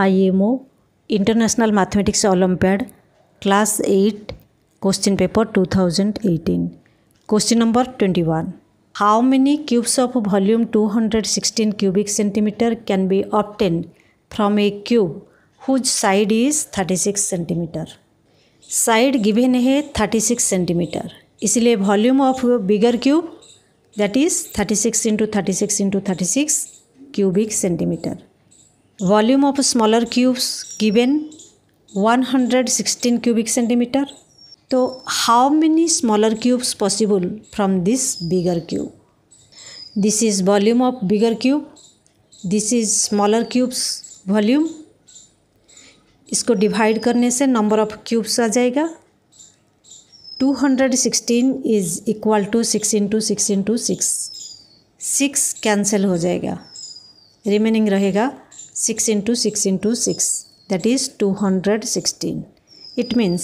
IMO international mathematics olympiad class eight question paper 2018 question number 21 how many cubes of volume 216 cubic centimetre can be obtain from a cube whose side is 36 centimetre side given है 36 centimetre इसलिए volume of bigger cube that is 36 into thirty six into thirty six cubic centimetre volume of smaller cubes given 116 cubic centimeter तो how many smaller cubes possible from this bigger cube this is volume of bigger cube this is smaller cubes volume इसको divide करने से number of cubes आ जाएगा 216 is equal to six into six into six six cancel हो जाएगा remaining रहेगा 6 into 6 into 6 that is 216. It means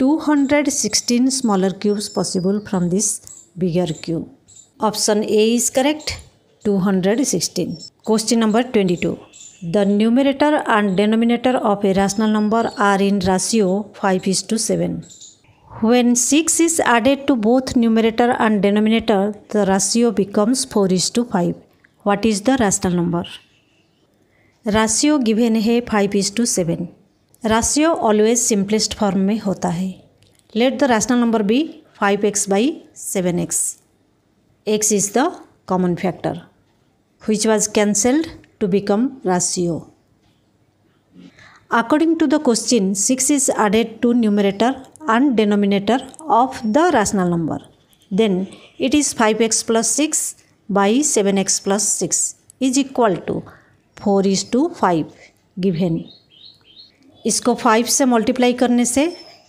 216 smaller cubes possible from this bigger cube. Option A is correct 216. Question number 22. The numerator and denominator of a rational number are in ratio 5 is to 7. When 6 is added to both numerator and denominator, the ratio becomes 4 is to 5. What is the rational number? Ratio given है five is to seven ratio always simplest form में होता है let the rational number be five x by seven x x is the common factor who was cancelled to become ratio according to the question six is added to numerator and denominator of the rational number then it is five x plus six by seven x plus six is equal to four is to five given इसको five से multiply करने से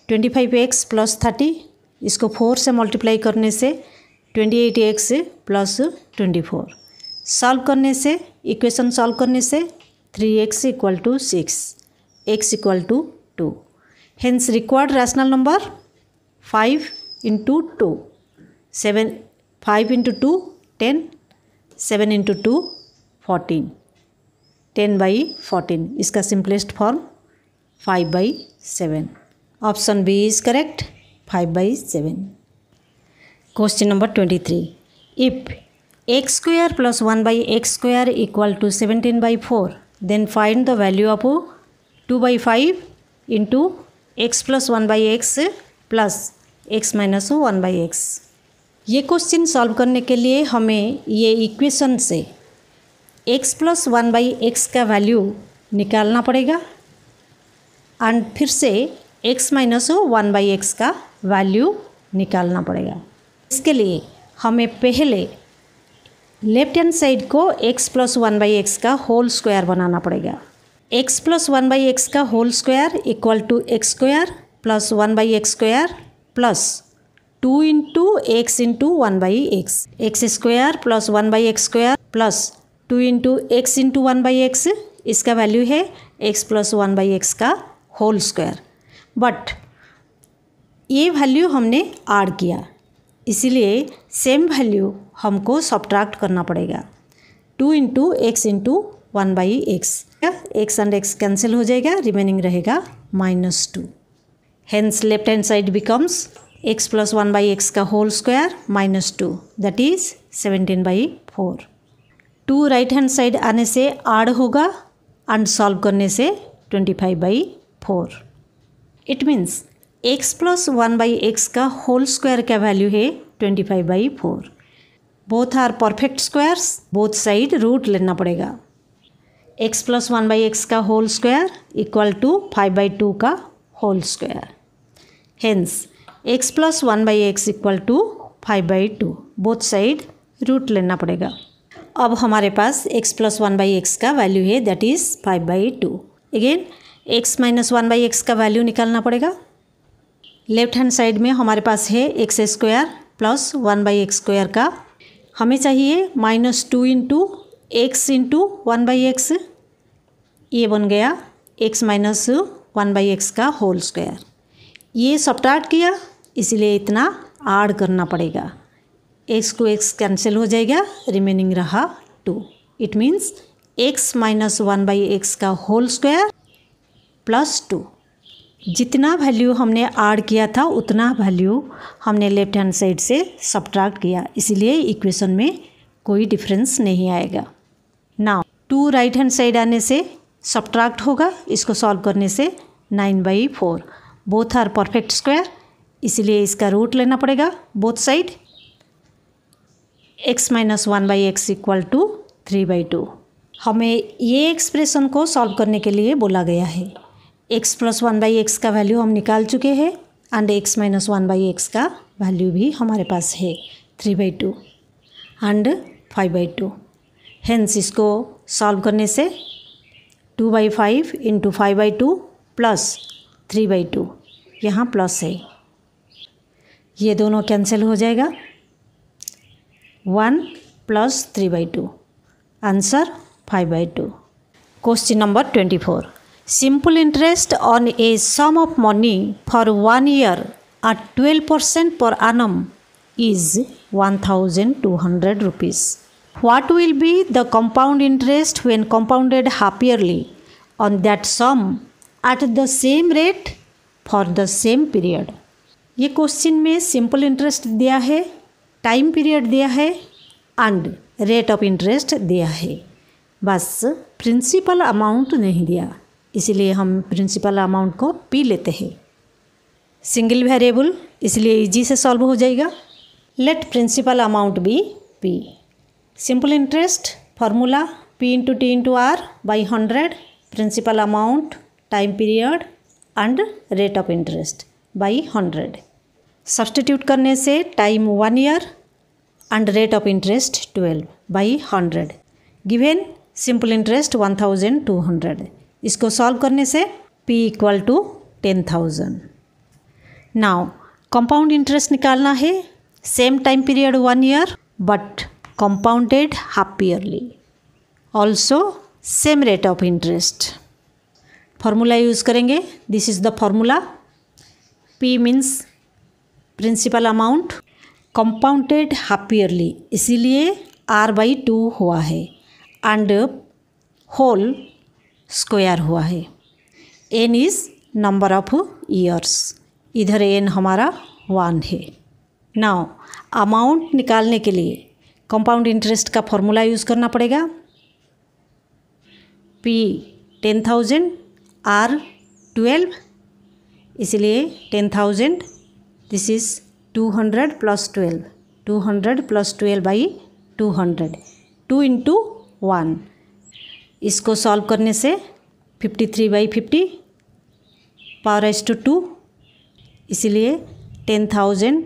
twenty five x plus thirty इसको four से multiply करने से twenty eight x plus twenty four solve करने से इक्वेशन सॉल्व करने से three x equal to six x equal to two hence required rational number five into two seven five into two ten seven into two fourteen ten by fourteen इसका simplest form five by seven option B is correct five by seven question number twenty three if x square plus one by x square equal to seventeen by four then find the value of two by five into x plus one by x plus x minus one by x ये question solve करने के लिए हमें ये equation से x plus one by x का value निकालना पड़ेगा एंड फिर से x minus one by x का वैल्यू निकालना पड़ेगा इसके लिए हमें पहले लेफ्ट हैंड साइड को x plus one by x का होल स्क्वायर बनाना पड़ेगा x plus one by x का whole square equal to x square plus one by x square plus two into x into one by x x square plus one by x square plus two into x into one by x इसका value है x plus one by x का whole square but ये value हमने add किया इसीलिए same value हमको subtract करना पड़ेगा two into x into one by x x and x cancel हो जाएगा रिमेनिंग रहेगा minus two hence left hand side becomes x plus one by x का whole square minus two that is seventeen by four two right hand side आने से add होगा and solve करने से twenty five by four it means x plus one by x का whole square का value है twenty five by four both are perfect squares both side root लेना पड़ेगा x plus one by x का whole square equal to five by two का whole square hence x plus one by x equal to five by two both side root लेना पड़ेगा अब हमारे पास x plus one by x का value है that is five by two again x minus one by x का value निकालना पड़ेगा लेफ्ट हैंड साइड में हमारे पास है x square plus one by x square का हमें चाहिए minus two into x into one by x ये बन गया x minus one by x का होल स्क्वायर ये सब्ट्रैक्ट किया इसलिए इतना आड करना पड़ेगा एक्स टू एक्स कैंसिल हो जाएगा रिमेनिंग रहा two it means x minus one by x का होल स्क्वायर प्लस टू जितना वैल्यू हमने आड किया था उतना वैल्यू हमने लेफ्ट हैंड साइड से सब्ट्रैक्ट किया इसीलिए इक्वेशन में कोई डिफरेंस नहीं आएगा now two right hand side आने से सब्ट्रैक्ट होगा इसको सॉल्व करने से nine by four both are perfect square इसलिए इसका रूट लेना पड़ेगा both side x minus one by x equal to three by two हमें ये एक्सप्रेशन को सॉल्व करने के लिए बोला गया है x plus one by x का वैल्यू हम निकाल चुके हैं and x minus one by x का वैल्यू भी हमारे पास है three by two and five by two hence इसको सॉल्व करने से two by five into five by two plus three by two यहाँ प्लस है ये दोनों कैंसिल हो जाएगा one plus three by two answer five by two question number twenty four simple interest on a sum of money for one year at twelve percent per annum is one thousand two hundred rupees what will be the compound interest when compounded half yearly on that sum at the same rate for the same period ये question में simple interest दिया है time period दिया है and rate of interest दिया है बस principal amount नहीं दिया इसलिए हम प्रिंसिपल अमाउंट को पी लेते हैं सिंगल वेरिएबल इसलिए इजी से सॉल्व हो जाएगा let principal amount be P simple interest formula P into T into R by hundred principal amount time period and rate of interest by hundred substitute करने से time one year and rate of interest twelve by hundred given simple interest one thousand two hundred इसको solve करने से P equal to ten thousand now compound interest निकालना है same time period one year but compounded half yearly also same rate of interest formula use करेंगे this is the formula P means principal amount compounded half yearly इसीलिए R by two हुआ है and whole square हुआ है n is number of years इधर n हमारा one है now amount निकालने के लिए कंपाउंड इंटरेस्ट का फॉर्मूला यूज़ करना पड़ेगा P ten thousand R twelve इसलिए ten thousand this is 200 hundred plus twelve two hundred plus twelve by two hundred two into one इसको सॉल्व करने से fifty three by fifty power s two two इसीलिए ten thousand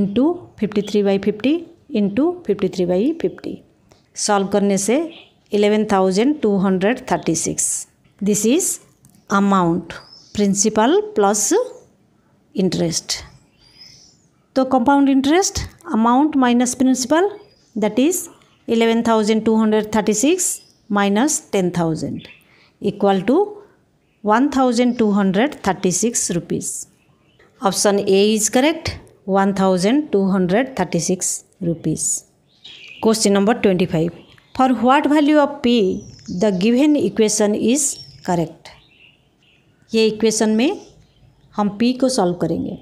into fifty three by fifty into fifty three by fifty solve करने से eleven thousand two hundred thirty six this is amount principal plus interest तो compound interest amount minus principal that is eleven thousand two hundred thirty six minus ten thousand equal to one thousand two hundred thirty six rupees option A is correct one thousand two hundred thirty six rupees question number twenty five for what value of P the given equation is correct ये equation में हम P को solve करेंगे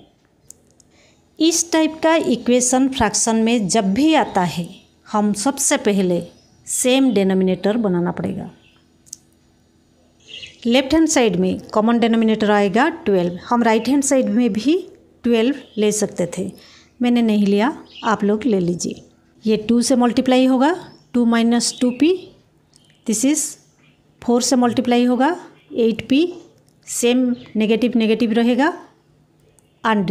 इस type का equation fraction में जब भी आता है हम सबसे पहले सेम डेनोमिनेटर बनाना पड़ेगा लेफ्ट हैंड साइड में कॉमन डेनोमिनेटर आएगा ट्वेल्व हम राइट हैंड साइड में भी ट्वेल्व ले सकते थे मैंने नहीं लिया आप लोग ले लीजिए ये टू से मल्टीप्लाई होगा two minus two P this is four से मल्टीप्लाई होगा eight P same negative negative रहेगा एंड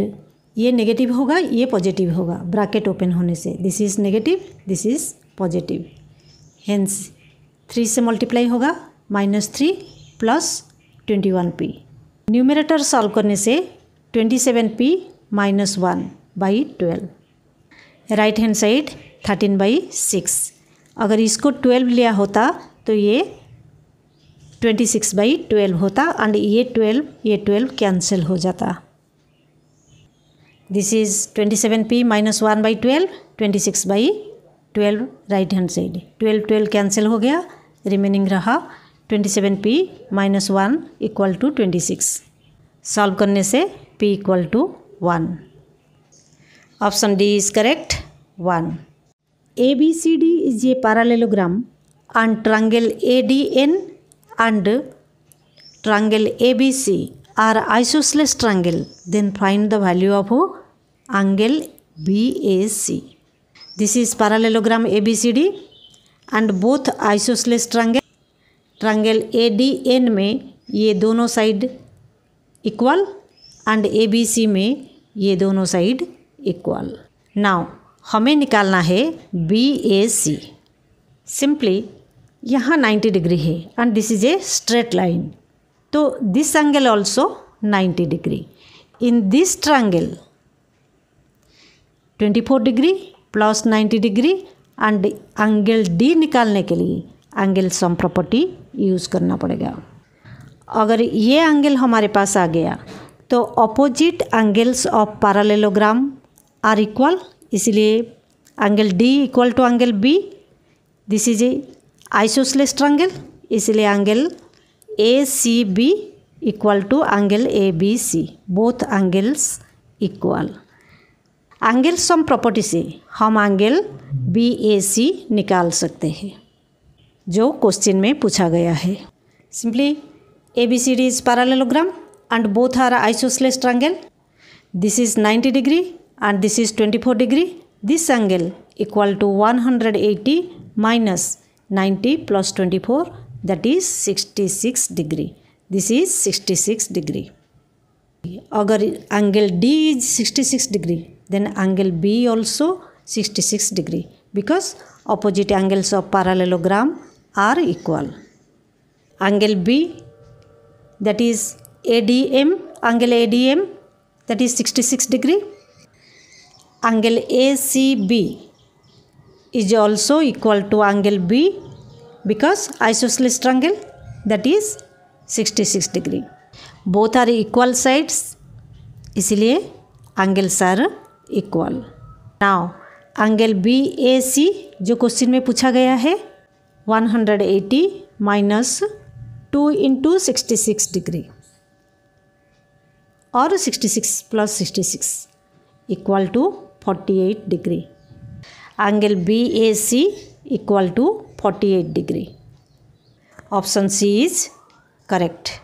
ये नेगेटिव होगा ये पॉजिटिव होगा ब्रैकेट ओपन होने से this is negative this is positive hence three से मल्टीप्लाई होगा minus three plus twenty one P numerator solve करने से twenty seven P minus one by twelve right hand side thirteen by six अगर इसको twelve लिया होता तो ये ट्वेंटी सिक्स बाई ट्वेल्व होता एंड ये ट्वेल्व ये ट्वेल्व कैंसिल हो जाता This is 27p minus 1 by 12, 26 by 12 right hand side 12 12 cancel हो गया रिमेनिंग रहा 27p minus one equal to twenty six solve करने से p equal to one option D is correct one A B C D is a parallelogram and triangle ADN and triangle ABC are isosceles triangle, then find the value of angle BAC. This is parallelogram ABCD and both isosceles triangle triangle A D N में ये दोनों side equal and A B C में ये दोनों side equal now हमें निकालना है B A C simply यहाँ 90 डिग्री है and this is a straight line तो this angle also 90 degree in this triangle 24 degree plus 90 degree and angle D निकालने के लिए एंगल सम प्रॉपर्टी यूज़ करना पड़ेगा अगर ये एंगल हमारे पास आ गया तो opposite angles of parallelogram are equal इसलिए angle D equal to angle B this is a isosceles angle इसलिए angle A C B equal to angle A B C both angles equal angle sum property से हम angle B A सी निकाल सकते हैं जो question में पूछा गया है simply A B C D is parallelogram and both are isosceles triangle this is 90 degree and this is 24 degree this angle equal to 180 minus 90 plus 24 that is 66 degree this is 66 degree अगर angle D is 66 degree then angle B also 66 degree because opposite angles of parallelogram are equal. Angle B that is ADM, angle ADM that is 66 degree. Angle ACB is also equal to angle B because isosceles triangle that is 66 degree. Both are equal sides इसलिए angles are equal now angle B A C जो question में पूछा गया है 180 hundred eighty minus two into sixty six degree और 66 plus sixty equal to 48 degree angle B A C equal to 48 degree option C is correct